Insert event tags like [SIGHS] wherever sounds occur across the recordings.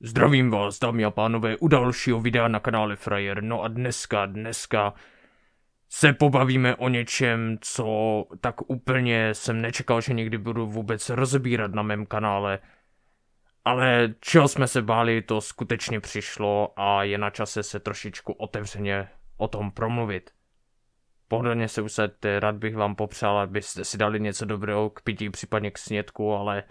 Zdravím vás, dámy a pánové, u dalšího videa na kanále Frajer. No a dneska, dneska se pobavíme o něčem, co tak úplně jsem nečekal, že někdy budu vůbec rozbírat na mém kanále. Ale čeho jsme se báli, to skutečně přišlo a je na čase se trošičku otevřeně o tom promluvit. Pohodlně se usadte, rád bych vám popřál, abyste si dali něco dobrého k pití, případně k snědku, ale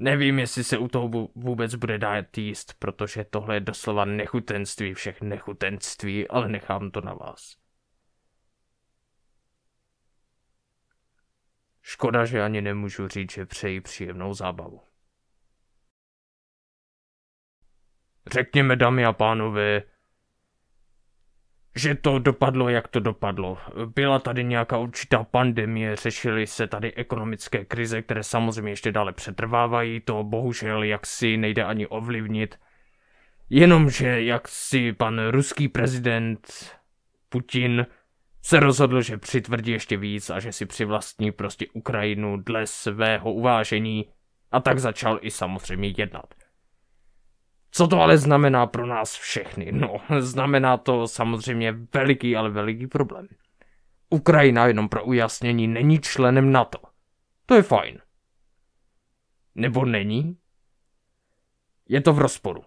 Nevím, jestli se u toho vůbec bude dát jíst, protože tohle je doslova nechutenství všech nechutenství, ale nechám to na vás. Škoda, že ani nemůžu říct, že přeji příjemnou zábavu. Řekněme, dámy a pánové, že to dopadlo, jak to dopadlo. Byla tady nějaká určitá pandemie, řešily se tady ekonomické krize, které samozřejmě ještě dále přetrvávají, to bohužel jaksi nejde ani ovlivnit. Jenomže jak si pan ruský prezident Putin se rozhodl, že přitvrdí ještě víc a že si přivlastní prostě Ukrajinu dle svého uvážení a tak začal i samozřejmě jednat. Co to ale znamená pro nás všechny? No, [LAUGHS] znamená to samozřejmě veliký, ale veliký problém. Ukrajina, jenom pro ujasnění, není členem NATO. To je fajn. Nebo není? Je to v rozporu.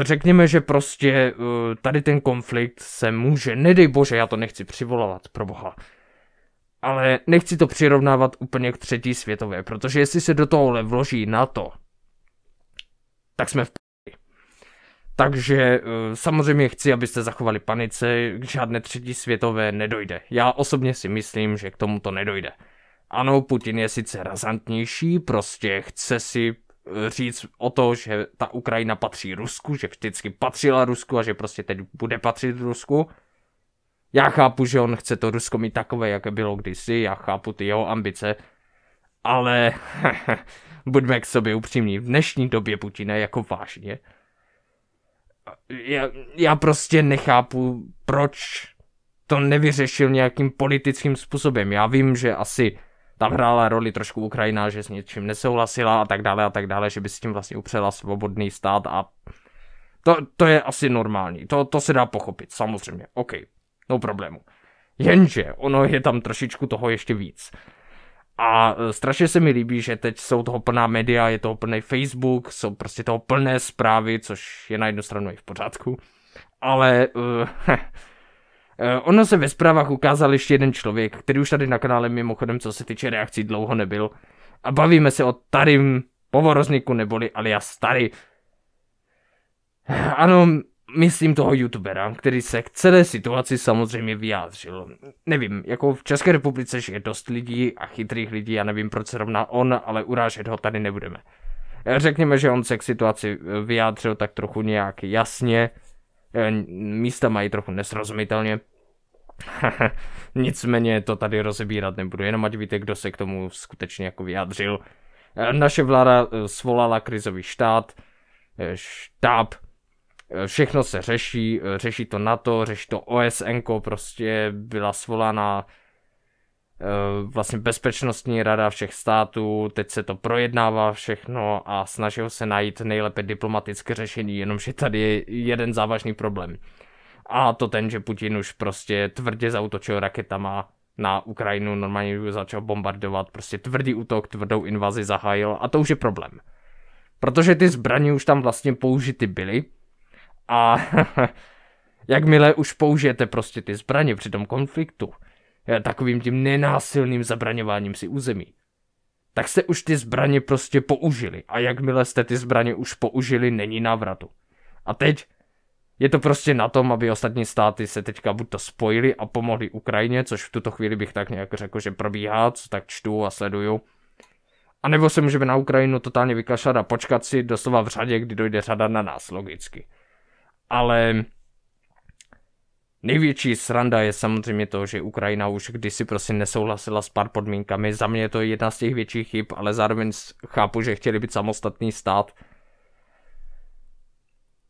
Řekněme, že prostě eh, tady ten konflikt se může, nedej bože, já to nechci přivolovat, pro boha. Ale nechci to přirovnávat úplně k třetí světové, protože jestli se do toho vloží NATO, tak jsme v takže eh, samozřejmě chci, abyste zachovali panice, k žádné třetí světové nedojde. Já osobně si myslím, že k tomu to nedojde. Ano, Putin je sice razantnější, prostě chce si eh, říct o to, že ta Ukrajina patří Rusku, že vždycky patřila Rusku a že prostě teď bude patřit Rusku. Já chápu, že on chce to Rusko mít takové, jaké bylo kdysi, já chápu ty jeho ambice, ale [LAUGHS] buďme k sobě upřímní, v dnešní době Putina jako vážně já, já prostě nechápu, proč to nevyřešil nějakým politickým způsobem. Já vím, že asi tam hrála roli trošku Ukrajina, že s něčím nesouhlasila a tak dále a tak dále, že by s tím vlastně upřela svobodný stát a to, to je asi normální, to, to se dá pochopit, samozřejmě, OK, no problému. Jenže ono je tam trošičku toho ještě víc. A e, strašně se mi líbí, že teď jsou toho plná média, je toho plný Facebook, jsou prostě toho plné zprávy, což je na jednu stranu i v pořádku. Ale uh, [LAUGHS] ono se ve zprávách ukázal ještě jeden člověk, který už tady na kanále mimochodem, co se týče reakcí, dlouho nebyl. A bavíme se o starým povorozníku neboli alias starý. [SIGHS] Ano, myslím toho youtubera, který se k celé situaci samozřejmě vyjádřil. Nevím, jako v České republice je dost lidí a chytrých lidí, já nevím, proč zrovna on, ale urážet ho tady nebudeme. Řekněme, že on se k situaci eh, vyjádřil tak trochu nějak jasně, eh, místa mají trochu nesrozumitelně. [LAUGHS] Nicméně to tady rozebírat nebudu, jenom ať víte, kdo se k tomu skutečně jako vyjádřil. Eh, naše vláda svolala krizový štát, štáb, Eh, všechno se řeší, eh, řeší to NATO, řeší to OSN, prostě byla svolána eh, vlastně bezpečnostní rada všech států, teď se to projednává všechno a snažil se najít nejlépe diplomatické řešení, jenomže tady je jeden závažný problém. A to ten, že Putin už prostě tvrdě zautočil raketama na Ukrajinu, normálně už začal bombardovat, prostě tvrdý útok, tvrdou invazi zahájil a to už je problém. Protože ty zbraně už tam vlastně použity byly, a [LAUGHS] jakmile už použijete prostě ty zbraně při tom konfliktu, eh, takovým tím nenásilným zabraňováním si území, tak jste už ty zbraně prostě použili a jakmile jste ty zbraně už použili, není návratu. A teď je to prostě na tom, aby ostatní státy se teďka buď to spojili a pomohli Ukrajině, což v tuto chvíli bych tak nějak řekl, že probíhá, co tak čtu a sleduju. A nebo se můžeme na Ukrajinu totálně vykašlat a počkat si doslova v řadě, kdy dojde řada na nás, logicky ale největší sranda je samozřejmě to, že Ukrajina už kdysi prostě nesouhlasila s pár podmínkami. Za mě je to jedna z těch větších chyb, ale zároveň chápu, že chtěli být samostatný stát.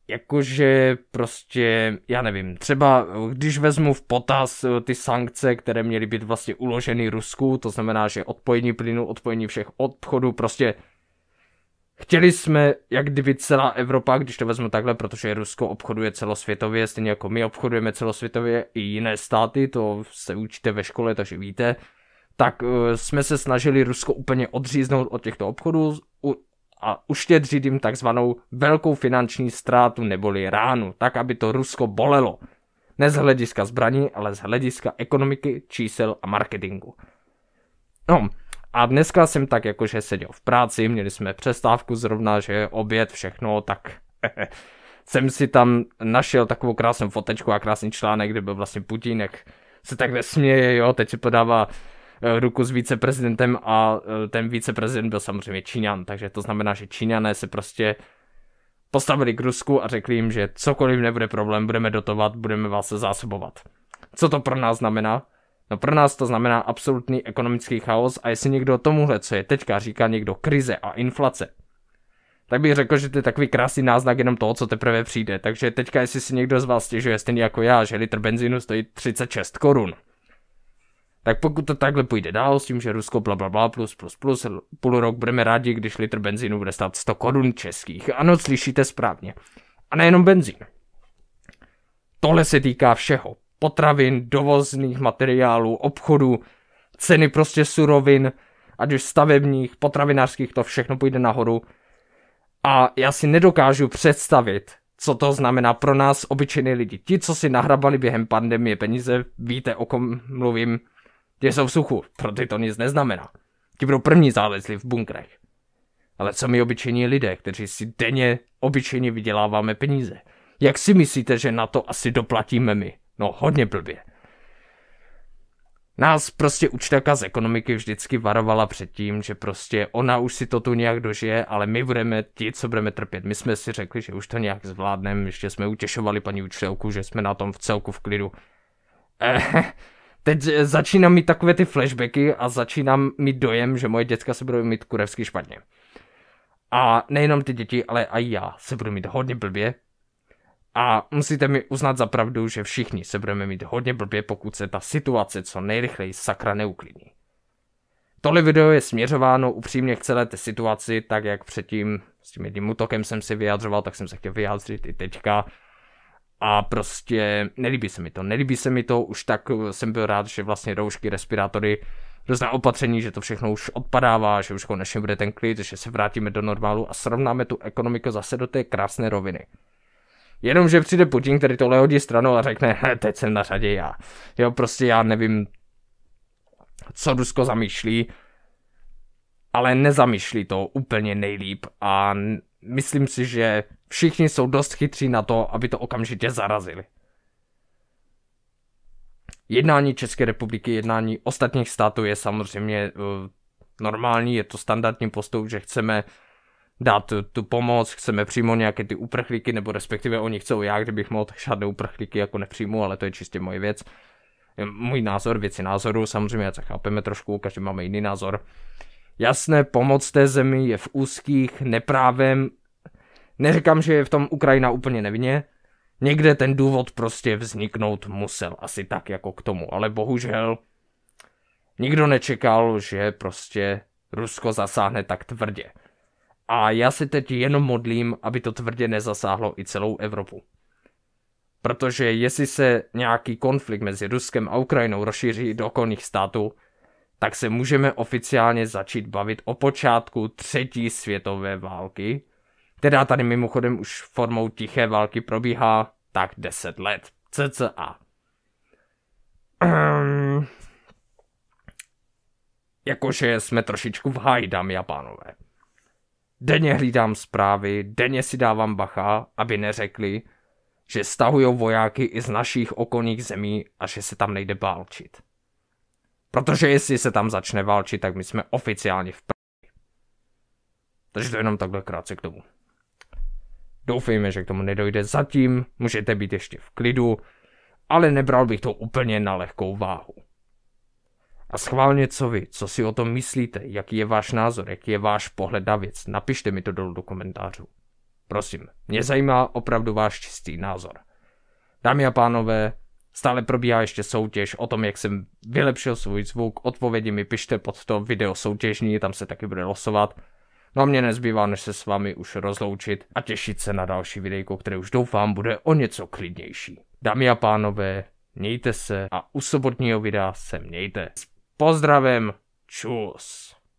Jakože prostě, já nevím, třeba když vezmu v potaz eh, ty sankce, které měly být vlastně uloženy Rusku, to znamená, že odpojení plynu, odpojení všech obchodů, prostě Chtěli jsme, jak kdyby celá Evropa, když to vezmu takhle, protože Rusko obchoduje celosvětově, stejně jako my obchodujeme celosvětově i jiné státy, to se učíte ve škole, takže víte, tak eh, jsme se snažili Rusko úplně odříznout od těchto obchodů a uštědřit jim takzvanou velkou finanční ztrátu neboli ránu, tak aby to Rusko bolelo. Ne z hlediska zbraní, ale z hlediska ekonomiky, čísel a marketingu. No, a dneska jsem tak jakože seděl v práci, měli jsme přestávku zrovna, že oběd, všechno, tak [LAUGHS] jsem si tam našel takovou krásnou fotečku a krásný článek, kde byl vlastně jak Se tak nesměje, jo, teď si podává eh, ruku s viceprezidentem a eh, ten viceprezident byl samozřejmě Číňan, takže to znamená, že Číňané se prostě postavili k Rusku a řekli jim, že cokoliv nebude problém, budeme dotovat, budeme vás zásobovat. Co to pro nás znamená? No pro nás to znamená absolutní ekonomický chaos a jestli někdo tomuhle, co je teďka, říká někdo krize a inflace, tak bych řekl, že to je takový krásný náznak jenom toho, co teprve přijde. Takže teďka, jestli si někdo z vás stěžuje stejně jako já, že litr benzínu stojí 36 korun, tak pokud to takhle půjde dál s tím, že Rusko bla bla bla plus plus plus, půl rok budeme rádi, když litr benzínu bude stát 100 korun českých. Ano, slyšíte správně. A nejenom benzín. Tohle se týká všeho potravin, dovozných materiálů, obchodů, ceny prostě surovin, ať už stavebních, potravinářských, to všechno půjde nahoru. A já si nedokážu představit, co to znamená pro nás obyčejné lidi. Ti, co si nahrabali během pandemie peníze, víte, o kom mluvím, ti jsou v suchu, pro ty to nic neznamená. Ti budou první zálezli v bunkrech. Ale co my obyčejní lidé, kteří si denně obyčejně vyděláváme peníze? Jak si myslíte, že na to asi doplatíme my? No, hodně blbě. Nás prostě učitelka z ekonomiky vždycky varovala před tím, že prostě ona už si to tu nějak dožije, ale my budeme ti, co budeme trpět. My jsme si řekli, že už to nějak zvládneme, ještě jsme utěšovali paní učitelku, že jsme na tom v celku v klidu. Eh, [LAUGHS] teď začínám mít takové ty flashbacky a začínám mít dojem, že moje děcka se budou mít kurevsky špatně. A nejenom ty děti, ale i já se budu mít hodně blbě, a musíte mi uznat za pravdu, že všichni se budeme mít hodně blbě, pokud se ta situace co nejrychleji sakra neuklidní. Tohle video je směřováno upřímně k celé té situaci, tak jak předtím s tím jedním útokem jsem si vyjadřoval, tak jsem se chtěl vyjádřit i teďka. A prostě nelíbí se mi to, nelíbí se mi to, už tak jsem byl rád, že vlastně roušky, respirátory, různá opatření, že to všechno už odpadává, že už konečně bude ten klid, že se vrátíme do normálu a srovnáme tu ekonomiku zase do té krásné roviny. Jenomže přijde Putin, který tohle hodí stranou a řekne, he, teď jsem na řadě já. Jo, prostě já nevím, co Rusko zamýšlí, ale nezamýšlí to úplně nejlíp a myslím si, že všichni jsou dost chytří na to, aby to okamžitě zarazili. Jednání České republiky, jednání ostatních států je samozřejmě uh, normální, je to standardní postup, že chceme dát tu, tu pomoc, chceme přímo nějaké ty uprchlíky, nebo respektive oni chcou já, kdybych mohl, tak žádné uprchlíky jako nepřijmu, ale to je čistě moje věc. Můj názor, věci názoru, samozřejmě se chápeme trošku, každý máme jiný názor. Jasné, pomoc té zemi je v úzkých, neprávem. Neříkám, že je v tom Ukrajina úplně nevinně. Někde ten důvod prostě vzniknout musel, asi tak jako k tomu, ale bohužel nikdo nečekal, že prostě Rusko zasáhne tak tvrdě. A já se teď jenom modlím, aby to tvrdě nezasáhlo i celou Evropu. Protože jestli se nějaký konflikt mezi Ruskem a Ukrajinou rozšíří do okolních států, tak se můžeme oficiálně začít bavit o počátku třetí světové války, která tady mimochodem už formou tiché války probíhá tak 10 let, cca. Jakože jsme trošičku v háji, dámy a pánové denně hlídám zprávy, denně si dávám bacha, aby neřekli, že stahují vojáky i z našich okolních zemí a že se tam nejde válčit. Protože jestli se tam začne válčit, tak my jsme oficiálně v pr... Takže to jenom takhle krátce k tomu. Doufejme, že k tomu nedojde zatím, můžete být ještě v klidu, ale nebral bych to úplně na lehkou váhu. A schválně co vy, co si o tom myslíte, jaký je váš názor, jaký je váš pohled na věc, napište mi to dolů do komentářů. Prosím, mě zajímá opravdu váš čistý názor. Dámy a pánové, stále probíhá ještě soutěž o tom, jak jsem vylepšil svůj zvuk, odpovědi mi pište pod to video soutěžní, tam se taky bude losovat. No a mě nezbývá, než se s vámi už rozloučit a těšit se na další videjko, které už doufám bude o něco klidnější. Dámy a pánové, mějte se a u sobotního videa se mějte. Pozdravím, čus.